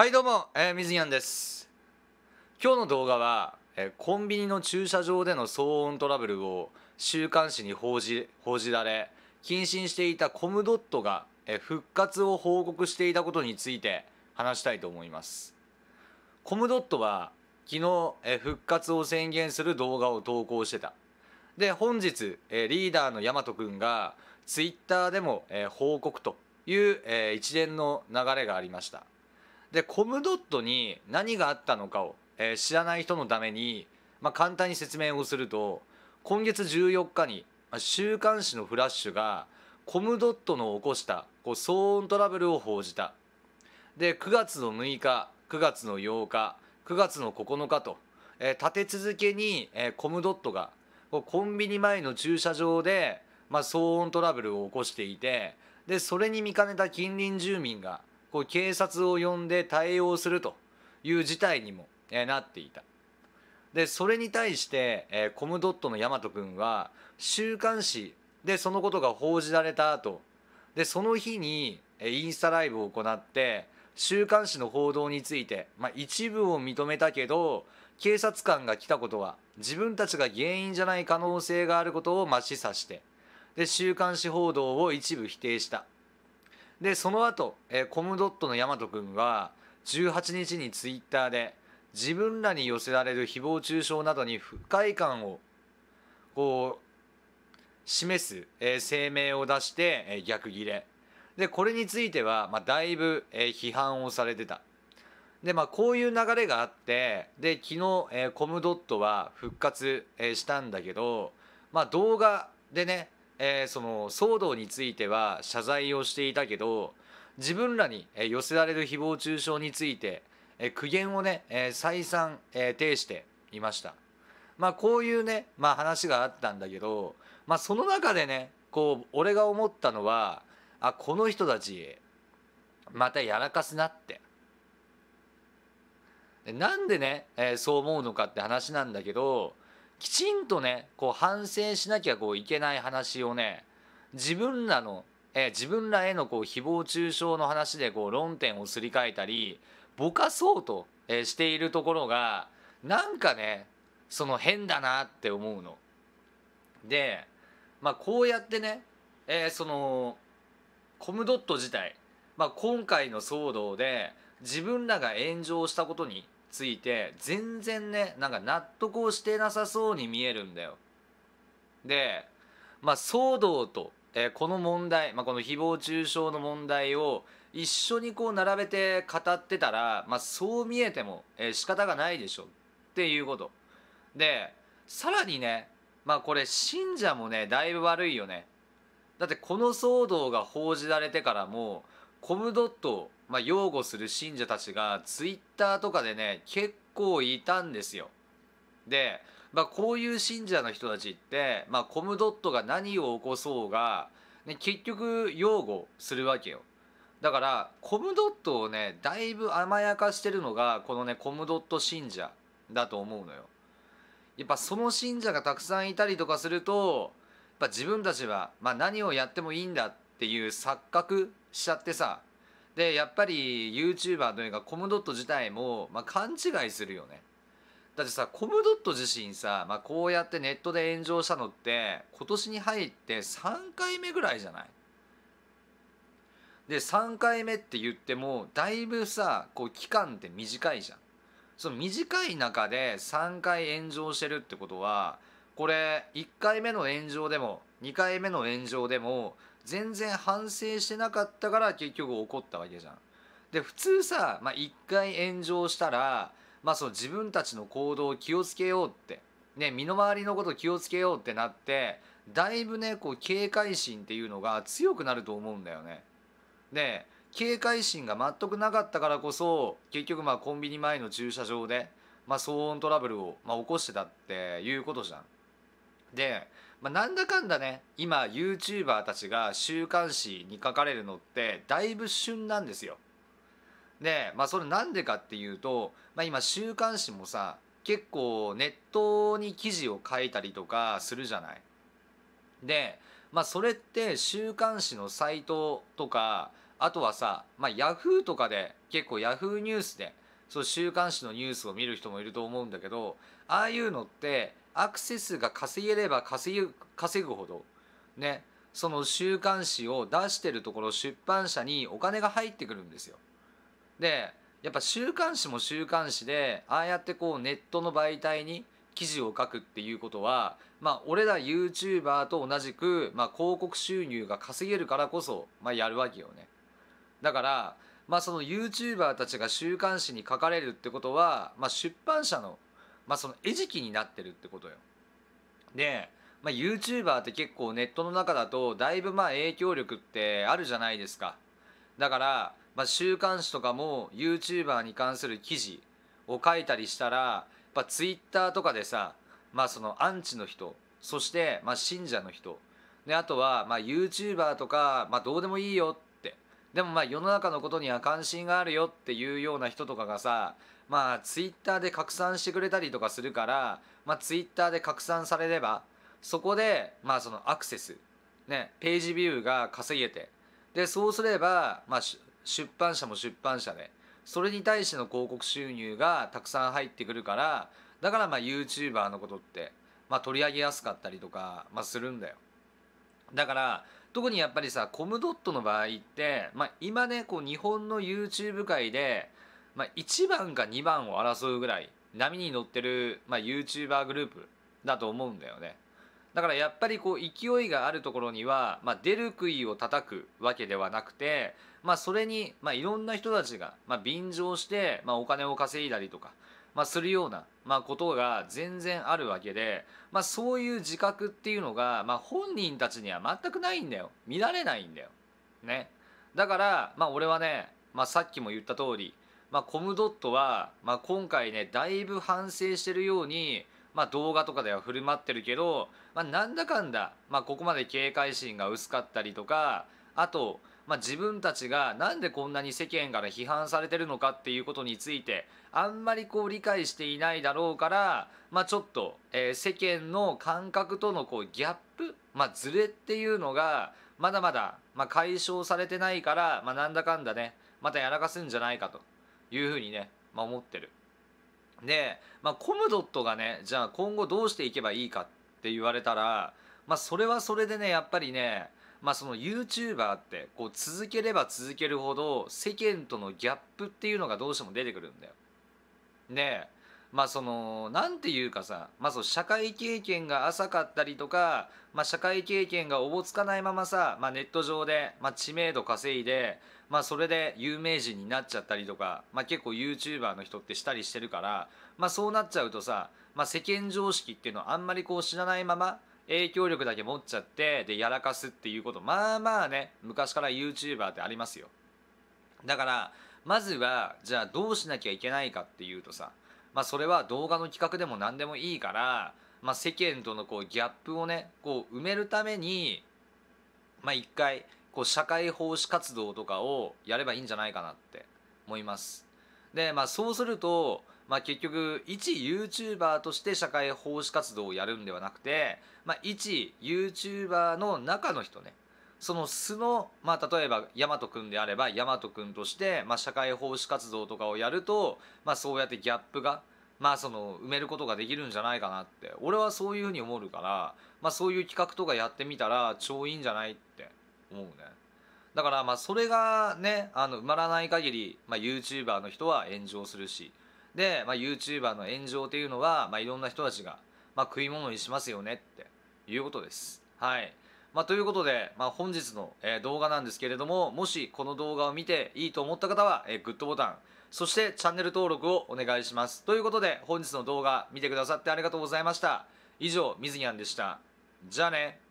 はいどうも、えー、水にゃんです今日の動画は、えー、コンビニの駐車場での騒音トラブルを週刊誌に報じ報じられ謹慎していたコムドットが、えー、復活を報告していたことについて話したいと思いますコムドットは昨日、えー、復活を宣言する動画を投稿してたで本日、えー、リーダーの大和くんがツイッターでも、えー、報告という、えー、一連の流れがありましたでコムドットに何があったのかを、えー、知らない人のために、まあ、簡単に説明をすると今月14日に、ま週刊誌のフラッシュがコムドットの起こしたこう騒音トラブルを報じたで9月の6日9月の8日9月の9日と、えー、立て続けに、えー、コムドットがコンビニ前の駐車場で、まあ、騒音トラブルを起こしていてでそれに見かねた近隣住民がこう警察を呼んで対応するという事態にも、えなっていた。でそれに対して、えー、コムドットの大和君は週刊誌でそのことが報じられた後でその日に、えー、インスタライブを行って週刊誌の報道について、まあ、一部を認めたけど警察官が来たことは自分たちが原因じゃない可能性があることを示唆してで週刊誌報道を一部否定したでその後、えー、コムドットの大和君はが18日にツイッターで自分らに寄せられる誹謗中傷などに不快感をこう示す、えー、声明を出して、えー、逆ギレでこれについては、まあ、だいぶ、えー、批判をされてたでまあこういう流れがあってで昨日、えー、コムドットは復活、えー、したんだけどまあ動画でねえー、その騒動については謝罪をしていたけど自分らに寄せられる誹謗中傷について、え苦言をね、え再三、え呈していました。まあ、こういうね、まあ、話があったんだけど、まあ、その中でねこう俺が思ったのはあこの人たちまたやらかすなって。なんでね、えそう思うのかって話なんだけどきちんとねこう反省しなきゃこういけない話をね自分らの、え自分らへのこう誹謗中傷の話でこう論点をすり替えたりぼかそうと、えしているところがなんかねその変だなって思うの。で、まあ、こうやってね、えー、そのコムドット自体、まあ、今回の騒動で自分らが炎上したことについて全然ねなんか納得をしてなさそうに見えるんだよ。でまあ騒動と、えー、この問題、まあ、この誹謗中傷の問題を一緒にこう並べて語ってたら、まあ、そう見えても、えー、仕方がないでしょっていうこと。でさらにねまあこれ信者もねだいぶ悪いよね。だってこの騒動が報じられてからもうコムドットを、まあ、擁護する信者たちがツイッターとかでね結構いたんですよ。で、まあ、こういう信者の人たちって、まあ、コムドットが何を起こそうが、ね、結局擁護するわけよ。だからコムドットをねだいぶ甘やかしてるのがこのねコムドット信者だと思うのよ。やっぱその信者がたくさんいたりとかするとやっぱ自分たちは、まあ、何をやってもいいんだっていう錯覚しちゃってさでやっぱり YouTuber というかコムドット自体も、まあ、勘違いするよねだってさコムドット自身さ、まあ、こうやってネットで炎上したのって今年に入って3回目ぐらいじゃないで3回目って言ってもだいぶさこう期間って短いじゃんその短い中で3回炎上してるってことはこれ1回目の炎上でも2回目の炎上でも全然反省してなかったから結局怒ったわけじゃん。で普通さ、まあ、1回炎上したら、まあ、その自分たちの行動を気をつけようって、ね、身の回りのことを気をつけようってなってだいぶねこう警戒心っていうのが強くなると思うんだよね。で警戒心が全くなかったからこそ結局まあコンビニ前の駐車場で、まあ、騒音トラブルを、まあ、起こしてたっていうことじゃん。で、まあ、なんだかんだね今 YouTuber たちが週刊誌に書かれるのってだいぶ旬なんですよ。でまあそれなんでかっていうと、まあ、今週刊誌もさ結構ネットに記事を書いたりとかするじゃない。で、まあ、それって週刊誌のサイトとかあとはさ、まあ、Yahoo とかで結構 Yahoo ニュースでそう週刊誌のニュースを見る人もいると思うんだけどああいうのってアクセスが稼げれば稼ぐ稼ぐほどねその週刊誌を出してるところ出版社にお金が入ってくるんですよ。でやっぱ週刊誌も週刊誌でああやってこうネットの媒体に記事を書くっていうことはまあ俺ら YouTuber と同じく、まあ、広告収入が稼げるからこそ、まあ、やるわけよね。だからまあ、その YouTuber たちが週刊誌に書かれるってことは、まあ、出版社の,、まあその餌食になってるってことよ。で、まあ、YouTuber って結構ネットの中だとだいぶまあ影響力ってあるじゃないですか。だから、まあ、週刊誌とかも YouTuber に関する記事を書いたりしたら、やっぱ Twitter とかでさ、まあそのアンチの人、そしてまあ信者の人、であとはまあ YouTuber とか、まあ、どうでもいいよってでもまあ世の中のことには関心があるよっていうような人とかがさまあツイッターで拡散してくれたりとかするからまあツイッターで拡散されればそこでまあそのアクセスねページビューが稼げてでそうすればまあ出版社も出版社でそれに対しての広告収入がたくさん入ってくるからだからまあ YouTuber のことってまあ取り上げやすかったりとかまあするんだよだから特にやっぱりさコムドットの場合って、まあ、今ねこう日本の YouTube 界で、まあ、1番か2番を争うぐらい波に乗ってる、まあ、YouTuber グループだと思うんだよねだからやっぱりこう勢いがあるところには、まあ、出る杭を叩くわけではなくて、まあ、それに、まあ、いろんな人たちが、まあ、便乗して、まあ、お金を稼いだりとか、まあ、するような、まあ、ことが全然あるわけで、まあ、そういう自覚っていうのが、まあ、本人たちには全くないんだよ見られないんだよ。ね、だから、まあ、俺はね、まあ、さっきも言った通り、まあ、コムドットは、まあ、今回ねだいぶ反省してるように、まあ、動画とかでは振る舞ってるけど、まあ、なんだかんだ、まあ、ここまで警戒心が薄かったりとかあとまあ、自分たちがなんでこんなに世間から批判されてるのかっていうことについてあんまりこう理解していないだろうから、まあ、ちょっと、えー、世間の感覚とのこうギャップ、まあ、ズレっていうのがまだまだ、まあ、解消されてないから、まあ、なんだかんだねまたやらかすんじゃないかというふうにね、まあ、思ってる。で、まあ、コムドットがねじゃあ今後どうしていけばいいかって言われたら、まあ、それはそれでねやっぱりねまあ、その YouTuber ってこう続ければ続けるほど世間とのギャップっていうのがどうしても出てくるんだよ。でまあその何て言うかさ、まあ、その社会経験が浅かったりとか、まあ、社会経験がおぼつかないままさ、まあ、ネット上で、まあ、知名度稼いで、まあ、それで有名人になっちゃったりとか、まあ、結構 YouTuber の人ってしたりしてるから、まあ、そうなっちゃうとさ、まあ、世間常識っていうのをあんまりこう知らないまま影響力だけ持っちゃってでやらかすっていうことまあまあね昔から YouTuber ってありますよだからまずはじゃあどうしなきゃいけないかっていうとさまあそれは動画の企画でも何でもいいからまあ世間とのこうギャップをねこう埋めるためにまあ一回こう社会奉仕活動とかをやればいいんじゃないかなって思いますでまあそうするとまあ、結局一 YouTuber として社会奉仕活動をやるんではなくて、まあ、一 YouTuber の中の人ねその素の、まあ、例えば大和くんであれば大和くんとして、まあ、社会奉仕活動とかをやると、まあ、そうやってギャップが、まあ、その埋めることができるんじゃないかなって俺はそういうふうに思うから、まあ、そういう企画とかやってみたら超いいんじゃないって思うね。だからまあそれがねあの埋まらない限り、まあ、YouTuber の人は炎上するしで、まあ、YouTuber の炎上っていうのは、まあ、いろんな人たちが、まあ、食い物にしますよねっていうことです。はい。まあ、ということで、まあ、本日の、えー、動画なんですけれども、もしこの動画を見ていいと思った方は、えー、グッドボタン、そしてチャンネル登録をお願いします。ということで、本日の動画見てくださってありがとうございました。以上、みずにゃんでした。じゃあね。